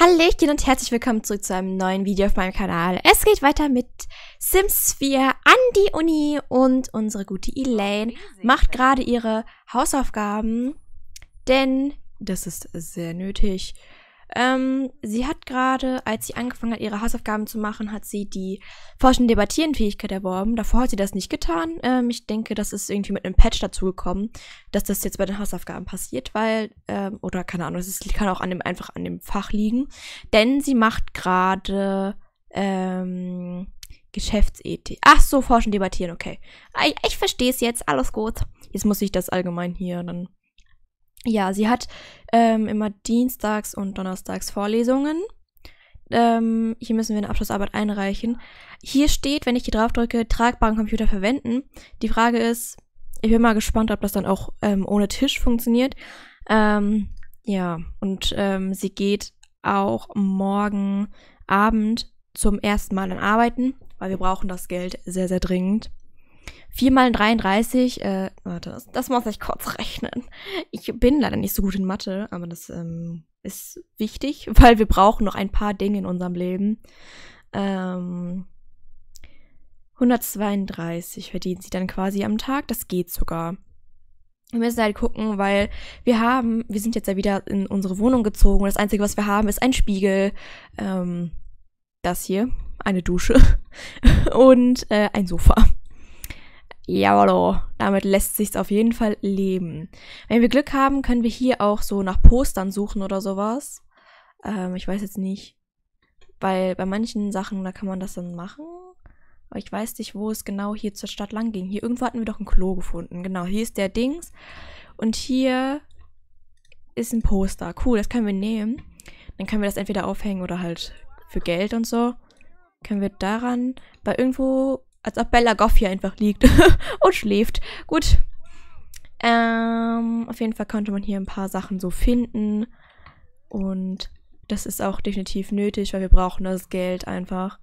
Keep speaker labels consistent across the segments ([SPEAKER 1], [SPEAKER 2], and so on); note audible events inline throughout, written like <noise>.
[SPEAKER 1] Hallöchen und herzlich willkommen zurück zu einem neuen Video auf meinem Kanal. Es geht weiter mit Sims 4 an die Uni und unsere gute Elaine macht gerade ihre Hausaufgaben, denn das ist sehr nötig. Ähm, sie hat gerade, als sie angefangen hat, ihre Hausaufgaben zu machen, hat sie die Forschen- und debattieren erworben. Davor hat sie das nicht getan. Ähm, ich denke, das ist irgendwie mit einem Patch dazugekommen, dass das jetzt bei den Hausaufgaben passiert, weil, ähm, oder keine Ahnung, es kann auch an dem, einfach an dem Fach liegen. Denn sie macht gerade, ähm, Geschäftsethik. Ach so, forschen, debattieren, okay. Ah, ich, ich verstehe es jetzt, alles gut. Jetzt muss ich das allgemein hier dann ja, sie hat ähm, immer dienstags und donnerstags Vorlesungen. Ähm, hier müssen wir eine Abschlussarbeit einreichen. Hier steht, wenn ich hier drauf drücke, tragbaren Computer verwenden. Die Frage ist, ich bin mal gespannt, ob das dann auch ähm, ohne Tisch funktioniert. Ähm, ja, und ähm, sie geht auch morgen Abend zum ersten Mal dann arbeiten, weil wir brauchen das Geld sehr, sehr dringend. 4 mal 33, äh, warte, das, muss ich kurz <laughs> rechnen. Ich bin leider nicht so gut in Mathe, aber das ähm, ist wichtig, <laughs> weil wir brauchen noch ein paar Dinge in unserem Leben. Ähm, 132 verdient sie dann quasi am Tag, das geht sogar. Wir müssen halt gucken, weil wir haben, wir sind jetzt ja wieder in unsere Wohnung gezogen das Einzige, was wir haben, ist ein Spiegel, ähm, das hier, eine Dusche <laughs> und äh, ein Sofa. Jawollo, damit lässt sich's auf jeden Fall leben. Wenn wir Glück haben, können wir hier auch so nach Postern suchen oder sowas. Ähm, ich weiß jetzt nicht. Weil bei manchen Sachen, da kann man das dann machen. Aber ich weiß nicht, wo es genau hier zur Stadt lang ging. Hier irgendwo hatten wir doch ein Klo gefunden. Genau, hier ist der Dings. Und hier ist ein Poster. Cool, das können wir nehmen. Dann können wir das entweder aufhängen oder halt für Geld und so. Können wir daran, weil irgendwo als ob Bella Goff hier einfach liegt <laughs> und schläft. Gut. Ähm, auf jeden Fall konnte man hier ein paar Sachen so finden. Und das ist auch definitiv nötig, weil wir brauchen das Geld einfach.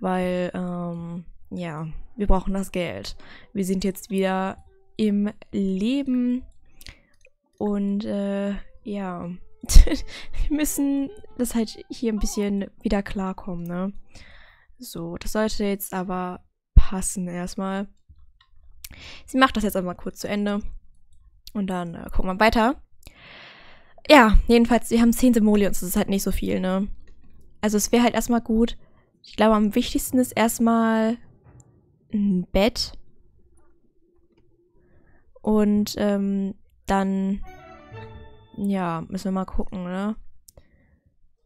[SPEAKER 1] Weil, ähm, ja, wir brauchen das Geld. Wir sind jetzt wieder im Leben. Und, äh, ja. <laughs> wir müssen das halt hier ein bisschen wieder klarkommen, ne? So, das sollte jetzt aber passen erstmal. Sie macht das jetzt aber mal kurz zu Ende. Und dann äh, gucken wir weiter. Ja, jedenfalls, wir haben 10 Simoleons, das ist halt nicht so viel, ne? Also es wäre halt erstmal gut. Ich glaube, am wichtigsten ist erstmal ein Bett. Und ähm, dann, ja, müssen wir mal gucken, ne?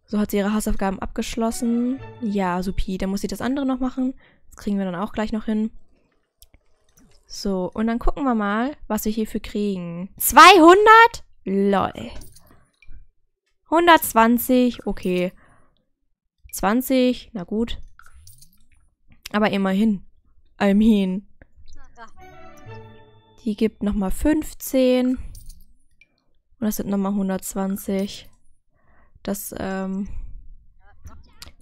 [SPEAKER 1] So hat sie ihre Hausaufgaben abgeschlossen. Ja, supi, dann muss sie das andere noch machen. Das kriegen wir dann auch gleich noch hin. So, und dann gucken wir mal, was wir hierfür kriegen. 200? Lol. 120, okay. 20, na gut. Aber immerhin. I mean. Die gibt nochmal 15. Und das sind nochmal 120. Das, ähm,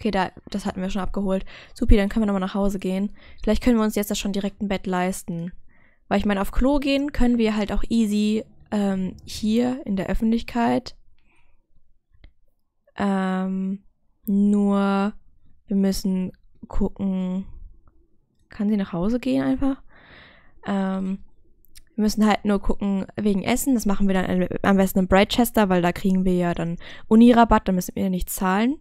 [SPEAKER 1] Okay, da, das hatten wir schon abgeholt. Supi, dann können wir nochmal nach Hause gehen. Vielleicht können wir uns jetzt das schon direkt ein Bett leisten. Weil ich meine, auf Klo gehen können wir halt auch easy ähm, hier in der Öffentlichkeit. Ähm, nur wir müssen gucken. Kann sie nach Hause gehen einfach? Ähm, wir müssen halt nur gucken wegen Essen. Das machen wir dann am besten in Brightchester, weil da kriegen wir ja dann Uni-Rabatt, Da müssen wir ja nichts zahlen.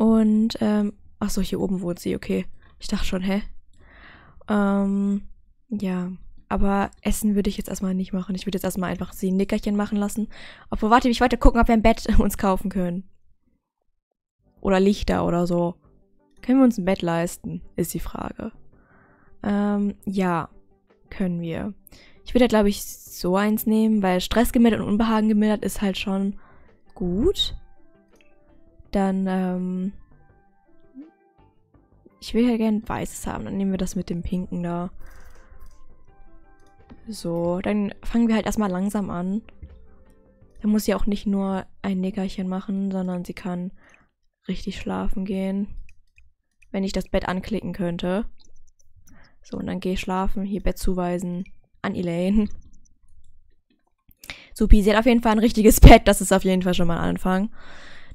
[SPEAKER 1] Und, ähm, ach so, hier oben wohnt sie, okay. Ich dachte schon, hä? Ähm, ja. Aber Essen würde ich jetzt erstmal nicht machen. Ich würde jetzt erstmal einfach sie ein Nickerchen machen lassen. Obwohl, warte, ich wollte gucken, ob wir ein Bett <laughs> uns kaufen können. Oder Lichter oder so. Können wir uns ein Bett leisten? Ist die Frage. Ähm, ja. Können wir. Ich würde, halt, glaube ich, so eins nehmen, weil Stress gemildert und Unbehagen gemildert ist halt schon gut. Dann, ähm, ich will ja gerne weißes haben. Dann nehmen wir das mit dem pinken da. So, dann fangen wir halt erstmal langsam an. Da muss sie auch nicht nur ein Nickerchen machen, sondern sie kann richtig schlafen gehen. Wenn ich das Bett anklicken könnte. So, und dann gehe ich schlafen, hier Bett zuweisen an Elaine. Supi, sie hat auf jeden Fall ein richtiges Bett, das ist auf jeden Fall schon mal ein Anfang.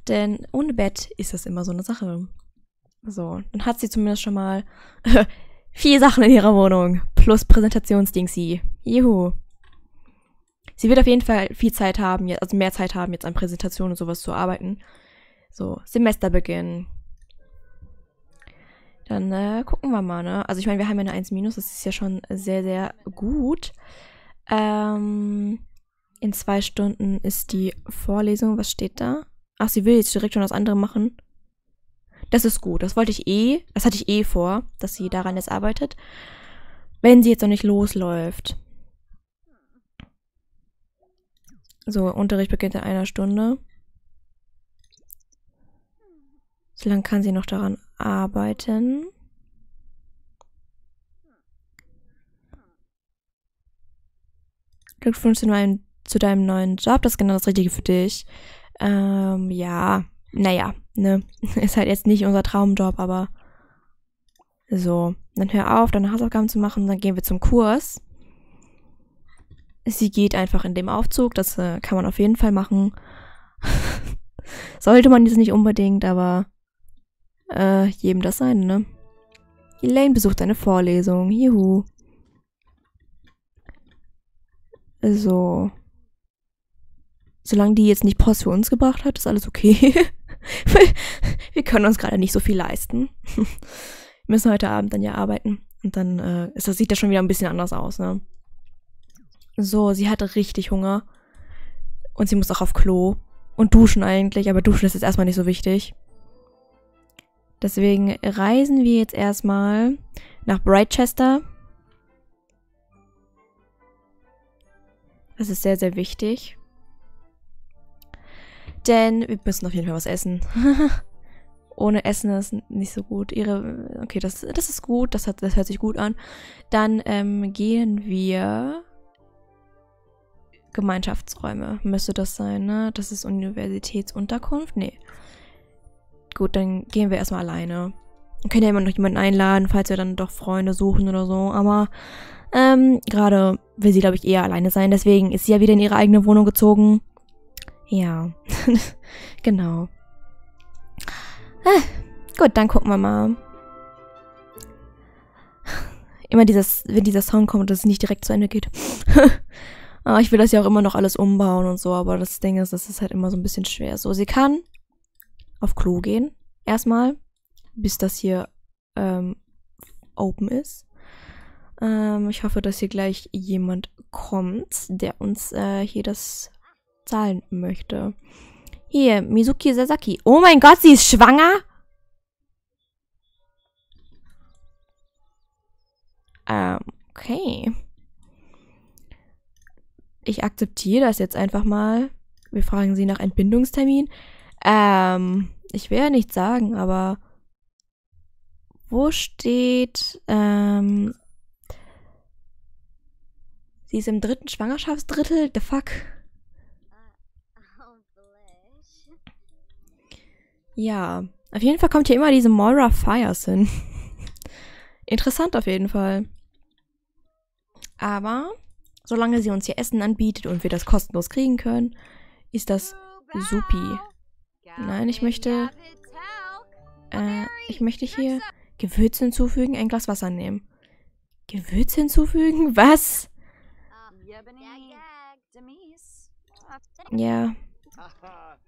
[SPEAKER 1] Denn ohne Bett ist das immer so eine Sache. So, dann hat sie zumindest schon mal <laughs> vier Sachen in ihrer Wohnung. Plus Präsentationsding Juhu. Sie wird auf jeden Fall viel Zeit haben, also mehr Zeit haben, jetzt an Präsentationen und sowas zu arbeiten. So, Semesterbeginn. Dann äh, gucken wir mal, ne? Also ich meine, wir haben ja eine 1 minus, das ist ja schon sehr, sehr gut. Ähm, in zwei Stunden ist die Vorlesung. Was steht da? Ach, sie will jetzt direkt schon was anderes machen. Das ist gut. Das wollte ich eh. Das hatte ich eh vor, dass sie daran jetzt arbeitet. Wenn sie jetzt noch nicht losläuft. So, Unterricht beginnt in einer Stunde. Solange kann sie noch daran arbeiten. Glückwunsch zu deinem neuen Job. Das ist genau das Richtige für dich. Ähm, ja, naja, ne? <laughs> Ist halt jetzt nicht unser Traumjob, aber so. Dann hör auf, deine Hausaufgaben zu machen, dann gehen wir zum Kurs. Sie geht einfach in dem Aufzug, das äh, kann man auf jeden Fall machen. <laughs> Sollte man jetzt nicht unbedingt, aber äh, jedem das sein, ne? Elaine besucht eine Vorlesung. Juhu. So solange die jetzt nicht Post für uns gebracht hat, ist alles okay. <laughs> wir können uns gerade nicht so viel leisten. wir müssen heute Abend dann ja arbeiten. Und dann äh, ist das, sieht das schon wieder ein bisschen anders aus, ne? So, sie hatte richtig Hunger. Und sie muss auch auf Klo. Und duschen eigentlich, aber duschen ist jetzt erstmal nicht so wichtig. Deswegen reisen wir jetzt erstmal nach Brightchester. Das ist sehr, sehr wichtig. Denn wir müssen auf jeden Fall was essen. <laughs> Ohne Essen ist nicht so gut. Ihre, okay, das, das ist gut. Das, hat, das hört sich gut an. Dann ähm, gehen wir... Gemeinschaftsräume müsste das sein, ne? Das ist Universitätsunterkunft? Nee. Gut, dann gehen wir erstmal alleine. Wir können ja immer noch jemanden einladen, falls wir dann doch Freunde suchen oder so. Aber ähm, gerade will sie, glaube ich, eher alleine sein. Deswegen ist sie ja wieder in ihre eigene Wohnung gezogen. Ja, <laughs> genau. Ah, gut, dann gucken wir mal. <laughs> Immer dieses, wenn dieser Sound kommt, und es nicht direkt zu Ende geht. <laughs> ah, ich will das ja auch immer noch alles umbauen und so, aber das Ding ist, das ist halt immer so ein bisschen schwer. So, sie kann auf Klo gehen. Erstmal, bis das hier ähm, open ist. Ähm, ich hoffe, dass hier gleich jemand kommt, der uns äh, hier das zahlen möchte. Hier, Mizuki Sasaki. Oh mein Gott, sie ist schwanger? Ähm, okay. Ich akzeptiere das jetzt einfach mal. Wir fragen sie nach Entbindungstermin. Ähm, ich will ja nichts sagen, aber wo steht, ähm, sie ist im dritten Schwangerschaftsdrittel? The fuck? Ja, auf jeden Fall kommt hier immer diese Moira Fires hin. <laughs> Interessant auf jeden Fall. Aber solange sie uns hier Essen anbietet und wir das kostenlos kriegen können, ist das supi. Nein, ich möchte... Äh, ich möchte hier Gewürze hinzufügen, ein Glas Wasser nehmen. Gewürze hinzufügen? <laughs> Was? Ja.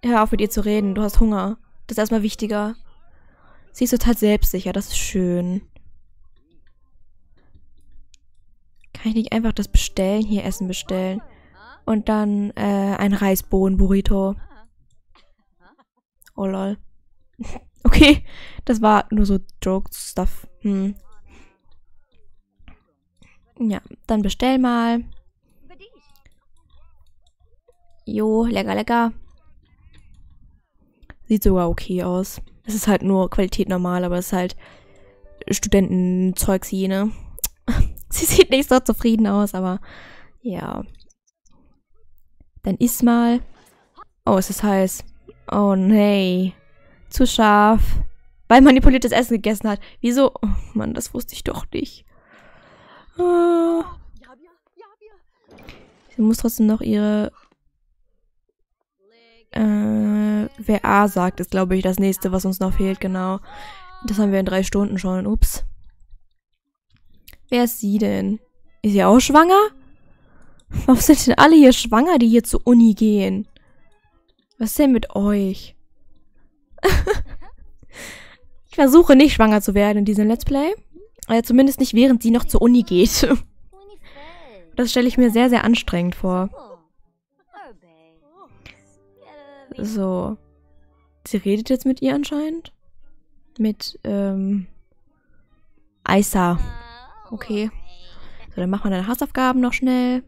[SPEAKER 1] Hör auf mit ihr zu reden, du hast Hunger. Das ist erstmal wichtiger. Sie ist total selbstsicher, das ist schön. Kann ich nicht einfach das bestellen, hier Essen bestellen? Und dann äh, ein Reisbohnen-Burrito. Oh lol. <laughs> okay, das war nur so Joke-Stuff. Hm. Ja, dann bestell mal. Jo, lecker, lecker. Sieht sogar okay aus. Es ist halt nur Qualität normal, aber es ist halt Studentenzeugs jene. <laughs> Sie sieht nicht so zufrieden aus, aber ja. Dann iss mal. Oh, es ist heiß. Oh, nee. Zu scharf. Weil manipuliertes Essen gegessen hat. Wieso? Oh, Mann, das wusste ich doch nicht. Ah. Sie muss trotzdem noch ihre äh, wer A sagt, ist, glaube ich, das nächste, was uns noch fehlt, genau. Das haben wir in drei Stunden schon. Ups. Wer ist sie denn? Ist sie auch schwanger? <laughs> Warum sind denn alle hier schwanger, die hier zur Uni gehen? Was ist denn mit euch? <laughs> ich versuche nicht schwanger zu werden in diesem Let's Play. Äh, zumindest nicht während sie noch zur Uni geht. <laughs> Das stelle ich mir sehr, sehr anstrengend vor. So. Sie redet jetzt mit ihr anscheinend. Mit, ähm. Isa. Ah, okay. So, dann machen wir deine Hausaufgaben noch schnell.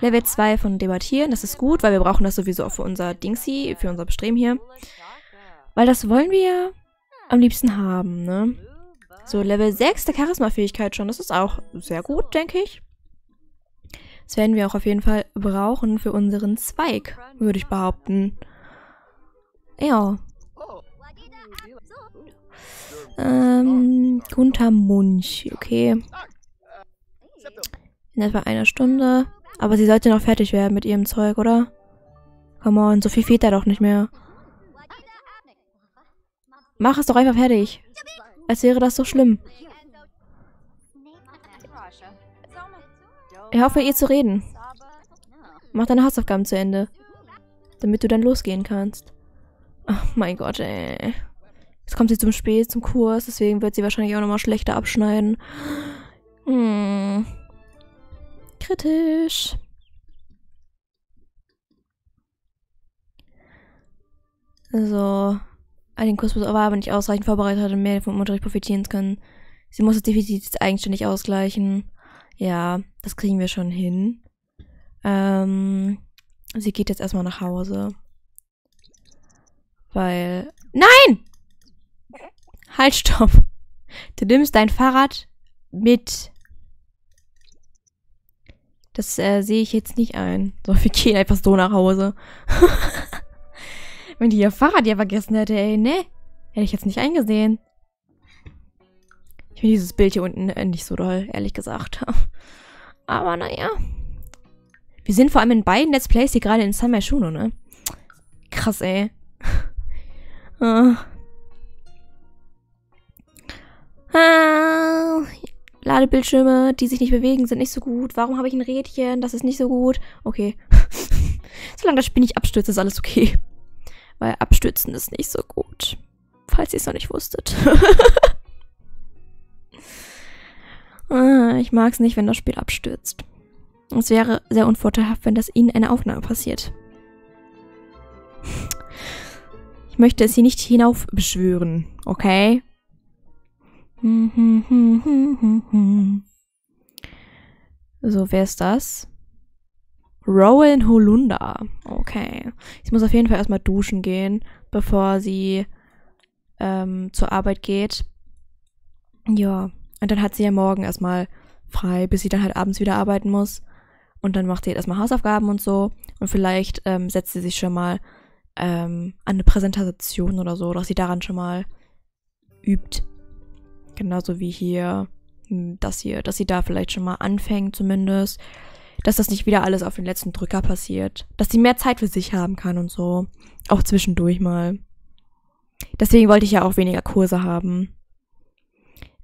[SPEAKER 1] Level 2 von Debattieren, das ist gut, weil wir brauchen das sowieso auch für unser Dingsy, für unser Bestreben hier. Weil das wollen wir am liebsten haben, ne? So, Level 6 der Charisma-Fähigkeit schon, das ist auch sehr gut, denke ich. Das werden wir auch auf jeden Fall brauchen für unseren Zweig, würde ich behaupten. Ja. Ähm, Gunther Munch, okay. In etwa einer Stunde. Aber sie sollte noch fertig werden mit ihrem Zeug, oder? Come on, so viel fehlt da doch nicht mehr. Mach es doch einfach fertig. Als wäre das so schlimm. Hör auf, mit ihr zu reden. Mach deine Hausaufgaben zu Ende. Damit du dann losgehen kannst. Ach, mein Gott, ey. Jetzt kommt sie zum Spät, zum Kurs, deswegen wird sie wahrscheinlich auch nochmal schlechter abschneiden. Hm. Kritisch. Also, den Kurs war aber nicht ausreichend vorbereitet um mehr vom Unterricht profitieren zu können. Sie muss das Defizit eigenständig ausgleichen. Ja, das kriegen wir schon hin. Ähm, sie geht jetzt erstmal nach Hause. Weil. Nein! Halt, stopp! Du nimmst dein Fahrrad mit. Das äh, sehe ich jetzt nicht ein. So, wir gehen einfach so nach Hause. <laughs> Wenn die ihr Fahrrad ja vergessen hätte, ey, ne? Hätte ich jetzt nicht eingesehen finde dieses Bild hier unten äh, nicht so doll, ehrlich gesagt. <laughs> Aber naja. Wir sind vor allem in beiden Let's Plays hier gerade in Summer Shuno, ne? Krass, ey. uh. <laughs> ah. Ladebildschirme, die sich nicht bewegen, sind nicht so gut. Warum habe ich ein Rädchen? Das ist nicht so gut. Okay. <laughs> Solange das Spiel nicht abstürzt, ist alles okay. Weil abstürzen ist nicht so gut. Falls ihr es noch nicht wusstet. Ah, ich mag es nicht, wenn das Spiel abstürzt. Es wäre sehr unvorteilhaft, wenn das Ihnen eine Aufnahme passiert. Ich möchte es hier nicht hinaufbeschwören, okay? So, wer ist das? Rowan Holunder. Okay. Sie muss auf jeden Fall erstmal duschen gehen, bevor sie ähm, zur Arbeit geht. Ja. Und dann hat sie ja morgen erstmal frei, bis sie dann halt abends wieder arbeiten muss. Und dann macht sie halt erstmal Hausaufgaben und so. Und vielleicht ähm, setzt sie sich schon mal ähm, an eine Präsentation oder so, dass sie daran schon mal übt. Genauso wie hier hm, das hier, dass sie da vielleicht schon mal anfängt zumindest. Dass das nicht wieder alles auf den letzten Drücker passiert. Dass sie mehr Zeit für sich haben kann und so. Auch zwischendurch mal. Deswegen wollte ich ja auch weniger Kurse haben.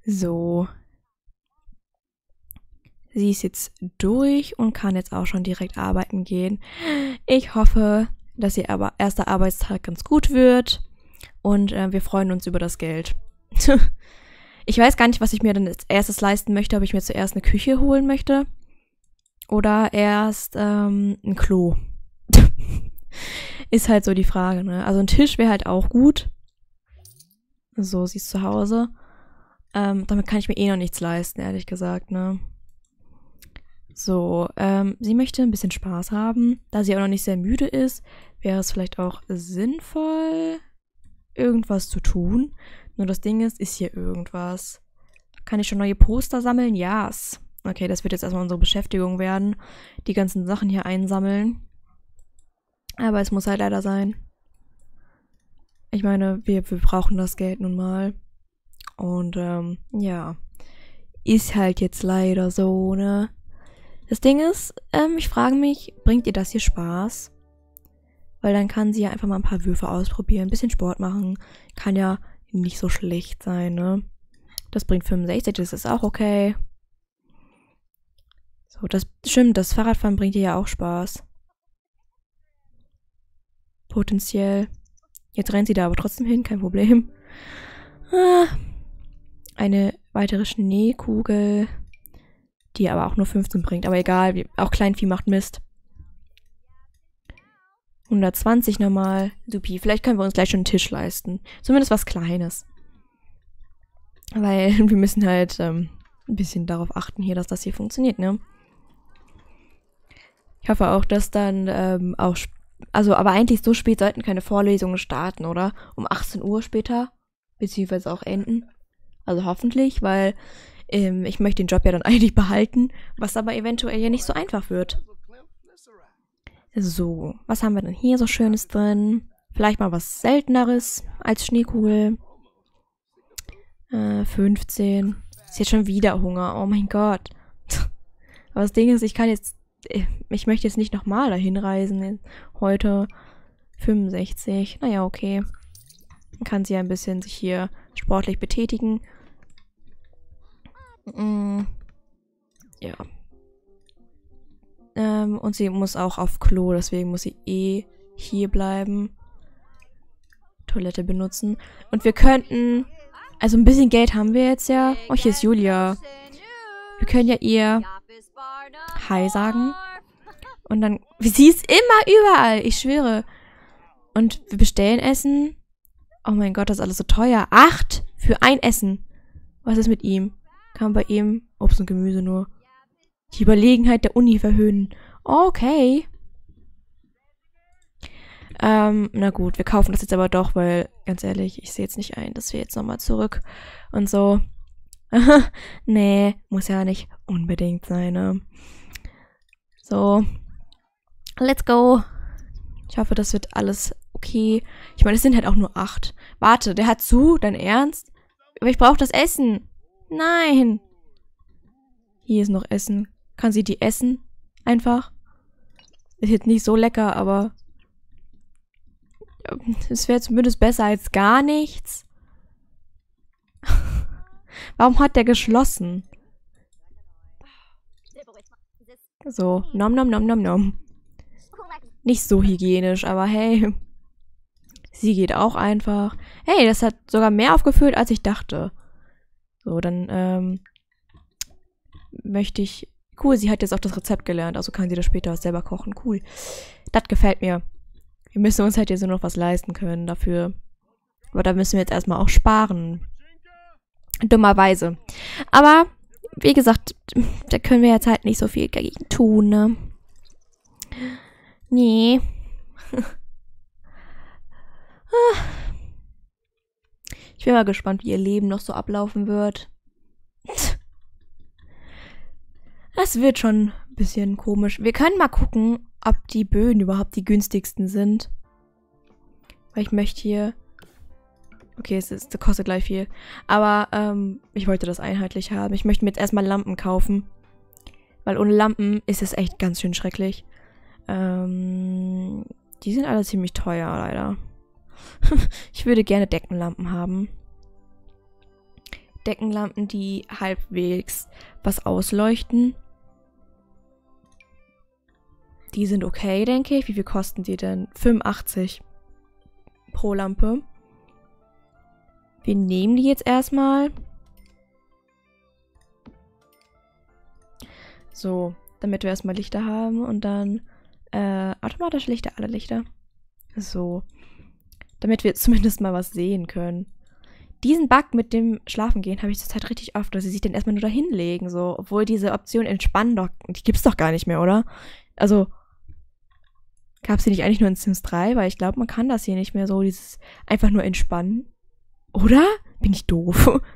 [SPEAKER 1] So. Sie ist jetzt durch und kann jetzt auch schon direkt arbeiten gehen. Ich hoffe, dass ihr aber erster Arbeitstag ganz gut wird und äh, wir freuen uns über das Geld. <laughs> ich weiß gar nicht, was ich mir dann als erstes leisten möchte, ob ich mir zuerst eine Küche holen möchte oder erst ähm, ein Klo. <laughs> Ist halt so die Frage, ne? Also ein Tisch wäre halt auch gut. So, sie ist zu Hause. Ähm, damit kann ich mir eh noch nichts leisten, ehrlich gesagt, ne? So, ähm, sie möchte ein bisschen Spaß haben. Da sie auch noch nicht sehr müde ist, wäre es vielleicht auch sinnvoll, irgendwas zu tun. Nur das Ding ist, ist hier irgendwas. Kann ich schon neue Poster sammeln? Ja. Yes. Okay, das wird jetzt erstmal unsere Beschäftigung werden. Die ganzen Sachen hier einsammeln. Aber es muss halt leider sein. Ich meine, wir, wir brauchen das Geld nun mal. Und ähm, ja, ist halt jetzt leider so, ne? Das Ding ist, ähm, ich frage mich, bringt ihr das hier Spaß? Weil dann kann sie ja einfach mal ein paar Würfe ausprobieren, ein bisschen Sport machen. Kann ja nicht so schlecht sein, ne? Das bringt 65, das ist auch okay. So, das stimmt, das Fahrradfahren bringt ihr ja auch Spaß. Potenziell. Jetzt rennt sie da aber trotzdem hin, kein Problem. Ah, eine weitere Schneekugel, die aber auch nur 15 bringt. Aber egal, auch Kleinvieh macht Mist. 120 nochmal. Supi, vielleicht können wir uns gleich schon einen Tisch leisten. Zumindest was Kleines. Weil <laughs> wir müssen halt ähm, ein bisschen darauf achten hier, dass das hier funktioniert, ne? Ich hoffe auch, dass dann ähm, auch... Also, aber eigentlich so spät sollten keine Vorlesungen starten, oder? Um 18 Uhr später? Beziehungsweise auch enden. Also hoffentlich, weil ähm, ich möchte den Job ja dann <laughs> eigentlich behalten, was aber eventuell ja nicht so einfach wird. So, was haben wir denn hier so Schönes drin? Vielleicht mal was Selteneres als Schneekugel. Äh, 15. Ist jetzt schon wieder Hunger. Oh mein Gott. <laughs> Aber das Ding ist, ich kann jetzt. Äh, ich möchte jetzt nicht nochmal dahin reisen. Heute 65. Naja, okay. Dann kann sie ja ein bisschen sich hier sportlich betätigen. Mm, ja. Ähm, und sie muss auch auf Klo, deswegen muss sie eh hier bleiben. Toilette benutzen. Und wir könnten. Also ein bisschen Geld haben wir jetzt ja. Oh, hier ist Julia. Wir können ja ihr Hi sagen. Und dann. Sie ist immer überall, ich schwöre. Und wir bestellen Essen. Oh mein Gott, das ist alles so teuer. Acht für ein Essen. Was ist mit ihm? Kam bei ihm Obst und Gemüse nur. Die Überlegenheit der Uni verhöhnen. Okay. Ähm, na gut, wir kaufen das jetzt aber doch, weil, ganz ehrlich, ich sehe jetzt nicht ein, dass wir jetzt nochmal zurück und so. <laughs> nee, muss ja nicht unbedingt sein, ne? So. Let's go. Ich hoffe, das wird alles okay. Ich meine, es sind halt auch nur acht. Warte, der hat zu, dein Ernst? Aber ich brauche das Essen. Nein. Hier ist noch Essen. Kann sie die essen? Einfach. Ist jetzt nicht so lecker, aber ähm, es wäre zumindest besser als gar nichts. <laughs> Warum hat der geschlossen? So, nom nom nom nom nom. Nicht so hygienisch, aber hey. Sie geht auch einfach. Hey, das hat sogar mehr aufgefüllt, als ich dachte. So, dann ähm, möchte ich... Cool, sie hat jetzt auch das Rezept gelernt, also kann sie das später selber kochen. Cool. Das gefällt mir. Wir müssen uns halt jetzt nur noch was leisten können dafür. Aber da müssen wir jetzt erstmal auch sparen. Dummerweise. Aber, wie gesagt, da können wir jetzt halt nicht so viel dagegen tun, ne? Nee. <laughs> Ich bin mal gespannt, wie ihr Leben noch so ablaufen wird. Das wird schon ein bisschen komisch. Wir können mal gucken, ob die Böden überhaupt die günstigsten sind. Weil ich möchte hier... Okay, es, ist, es kostet gleich viel. Aber ähm, ich wollte das einheitlich haben. Ich möchte mir jetzt erstmal Lampen kaufen. Weil ohne Lampen ist es echt ganz schön schrecklich. Ähm, die sind alle ziemlich teuer, leider. <laughs> ich würde gerne Deckenlampen haben. Deckenlampen, die halbwegs was ausleuchten. Die sind okay, denke ich. Wie viel kosten die denn? 85 pro Lampe. Wir nehmen die jetzt erstmal. So, damit wir erstmal Lichter haben und dann äh, automatisch Lichter, alle Lichter. So damit wir <laughs> zumindest mal was sehen können. Diesen Bug mit dem Schlafengehen habe ich zurzeit richtig oft, dass sie sich den erstmal nur dahin legen, so, obwohl diese Option entspannen doch, die gibt's doch gar nicht mehr, oder? Also, gab's die nicht eigentlich nur in Sims 3, weil ich glaube, man kann das hier nicht mehr so, dieses einfach nur entspannen. Oder? Bin ich doof? <laughs>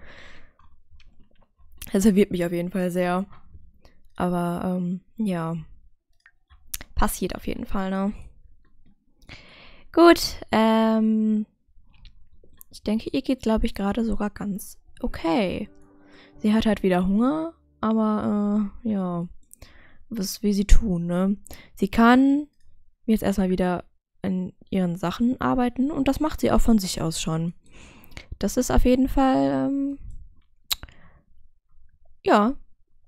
[SPEAKER 1] Das verwirrt mich auf jeden Fall sehr. Aber, ähm, ja. Passiert auf jeden Fall, ne? Gut, ähm, ich denke, ihr geht, glaube ich, gerade sogar ganz okay. Sie hat halt wieder Hunger, aber äh, ja, was will sie tun, ne? Sie kann jetzt erstmal wieder an ihren Sachen arbeiten und das macht sie auch von sich aus schon. Das ist auf jeden Fall, ähm, ja,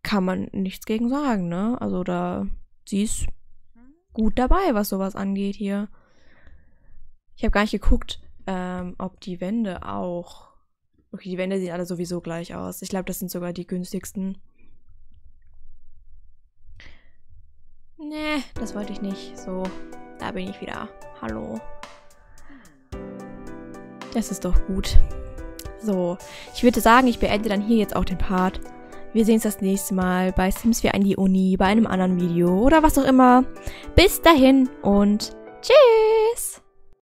[SPEAKER 1] kann man nichts gegen sagen, ne? Also da, sie ist gut dabei, was sowas angeht hier. Ich habe gar nicht geguckt, ähm, ob die Wände auch. Okay, die Wände sehen alle sowieso gleich aus. Ich glaube, das sind sogar die günstigsten. Nee, das wollte ich nicht. So, da bin ich wieder. Hallo. Das ist doch gut. So, ich würde sagen, ich beende dann hier jetzt auch den Part. Wir sehen uns das nächste Mal bei Sims wir an die Uni, bei einem anderen Video oder was auch immer. Bis dahin und tschüss!